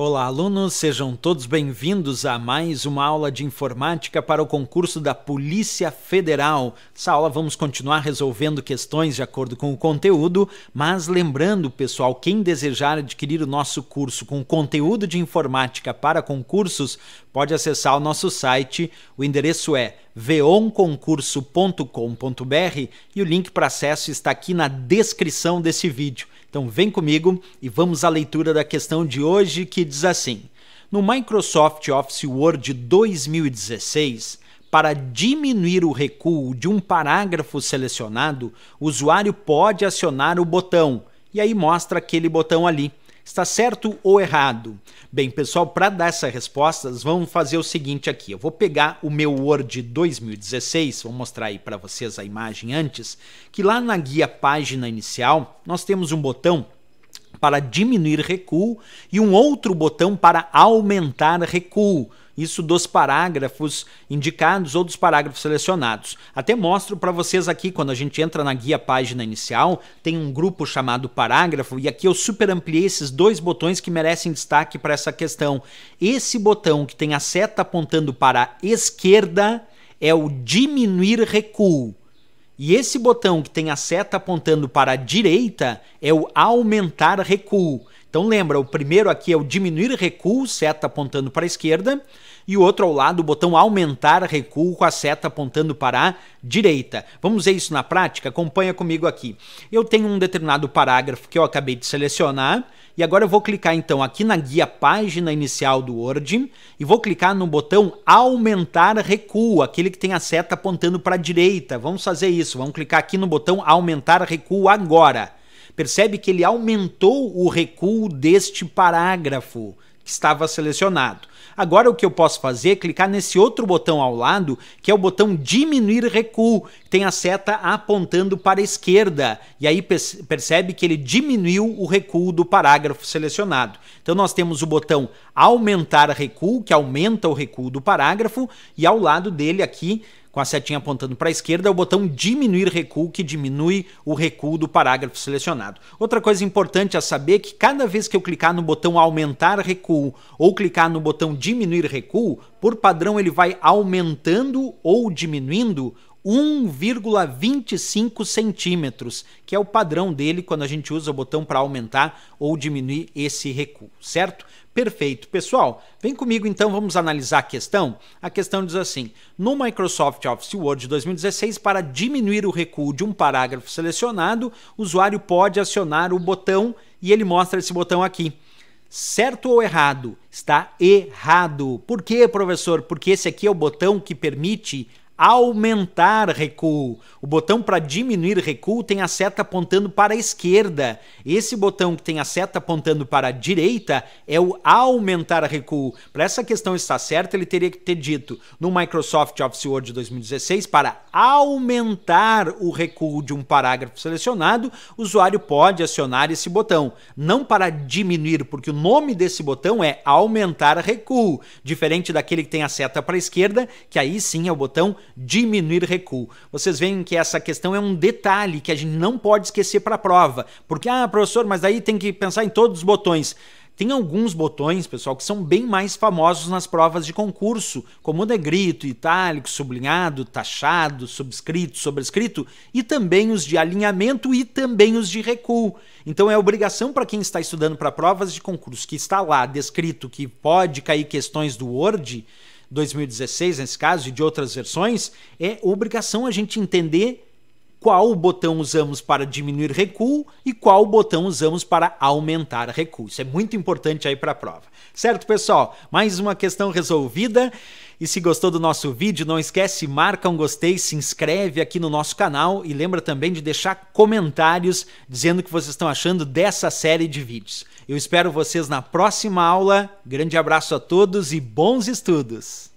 Olá, alunos, sejam todos bem-vindos a mais uma aula de informática para o concurso da Polícia Federal. Nessa aula vamos continuar resolvendo questões de acordo com o conteúdo, mas lembrando, pessoal, quem desejar adquirir o nosso curso com conteúdo de informática para concursos, pode acessar o nosso site. O endereço é veonconcurso.com.br e o link para acesso está aqui na descrição desse vídeo. Então vem comigo e vamos à leitura da questão de hoje que diz assim: No Microsoft Office Word 2016, para diminuir o recuo de um parágrafo selecionado, o usuário pode acionar o botão e aí mostra aquele botão ali Está certo ou errado? Bem, pessoal, para dar essa resposta, vamos fazer o seguinte aqui. Eu vou pegar o meu Word 2016, vou mostrar aí para vocês a imagem antes, que lá na guia página inicial, nós temos um botão para diminuir recuo e um outro botão para aumentar recuo. Isso dos parágrafos indicados ou dos parágrafos selecionados. Até mostro para vocês aqui, quando a gente entra na guia página inicial, tem um grupo chamado parágrafo e aqui eu super ampliei esses dois botões que merecem destaque para essa questão. Esse botão que tem a seta apontando para a esquerda é o diminuir recuo. E esse botão que tem a seta apontando para a direita é o aumentar recuo. Então lembra, o primeiro aqui é o diminuir recuo, seta apontando para a esquerda e o outro ao lado o botão aumentar recuo com a seta apontando para a direita. Vamos ver isso na prática? Acompanha comigo aqui. Eu tenho um determinado parágrafo que eu acabei de selecionar e agora eu vou clicar então aqui na guia página inicial do Word e vou clicar no botão aumentar recuo, aquele que tem a seta apontando para a direita. Vamos fazer isso, vamos clicar aqui no botão aumentar recuo agora. Percebe que ele aumentou o recuo deste parágrafo que estava selecionado. Agora o que eu posso fazer é clicar nesse outro botão ao lado, que é o botão diminuir recuo, tem a seta apontando para a esquerda, e aí percebe que ele diminuiu o recuo do parágrafo selecionado. Então nós temos o botão aumentar recuo, que aumenta o recuo do parágrafo, e ao lado dele aqui com a setinha apontando para a esquerda, é o botão diminuir recuo, que diminui o recuo do parágrafo selecionado. Outra coisa importante a saber é que cada vez que eu clicar no botão aumentar recuo ou clicar no botão diminuir recuo, por padrão ele vai aumentando ou diminuindo 1,25 centímetros, que é o padrão dele quando a gente usa o botão para aumentar ou diminuir esse recuo, certo? Perfeito, pessoal. Vem comigo então, vamos analisar a questão. A questão diz assim: no Microsoft Office Word 2016, para diminuir o recuo de um parágrafo selecionado, o usuário pode acionar o botão e ele mostra esse botão aqui. Certo ou errado? Está errado. Por quê, professor? Porque esse aqui é o botão que permite aumentar recuo. O botão para diminuir recuo tem a seta apontando para a esquerda. Esse botão que tem a seta apontando para a direita é o aumentar recuo. Para essa questão estar certa, ele teria que ter dito no Microsoft Office Word 2016 para aumentar o recuo de um parágrafo selecionado, o usuário pode acionar esse botão, não para diminuir, porque o nome desse botão é aumentar recuo, diferente daquele que tem a seta para a esquerda, que aí sim é o botão diminuir recuo. Vocês veem que essa questão é um detalhe que a gente não pode esquecer para a prova, porque, ah, professor, mas daí tem que pensar em todos os botões. Tem alguns botões, pessoal, que são bem mais famosos nas provas de concurso, como negrito, itálico, sublinhado, taxado, subscrito, sobrescrito, e também os de alinhamento e também os de recuo. Então é obrigação para quem está estudando para provas de concurso que está lá descrito que pode cair questões do Word, 2016, nesse caso, e de outras versões, é obrigação a gente entender qual botão usamos para diminuir recuo e qual botão usamos para aumentar recuo. Isso é muito importante aí para a prova. Certo, pessoal? Mais uma questão resolvida. E se gostou do nosso vídeo, não esquece, marca um gostei, se inscreve aqui no nosso canal e lembra também de deixar comentários dizendo o que vocês estão achando dessa série de vídeos. Eu espero vocês na próxima aula. Grande abraço a todos e bons estudos!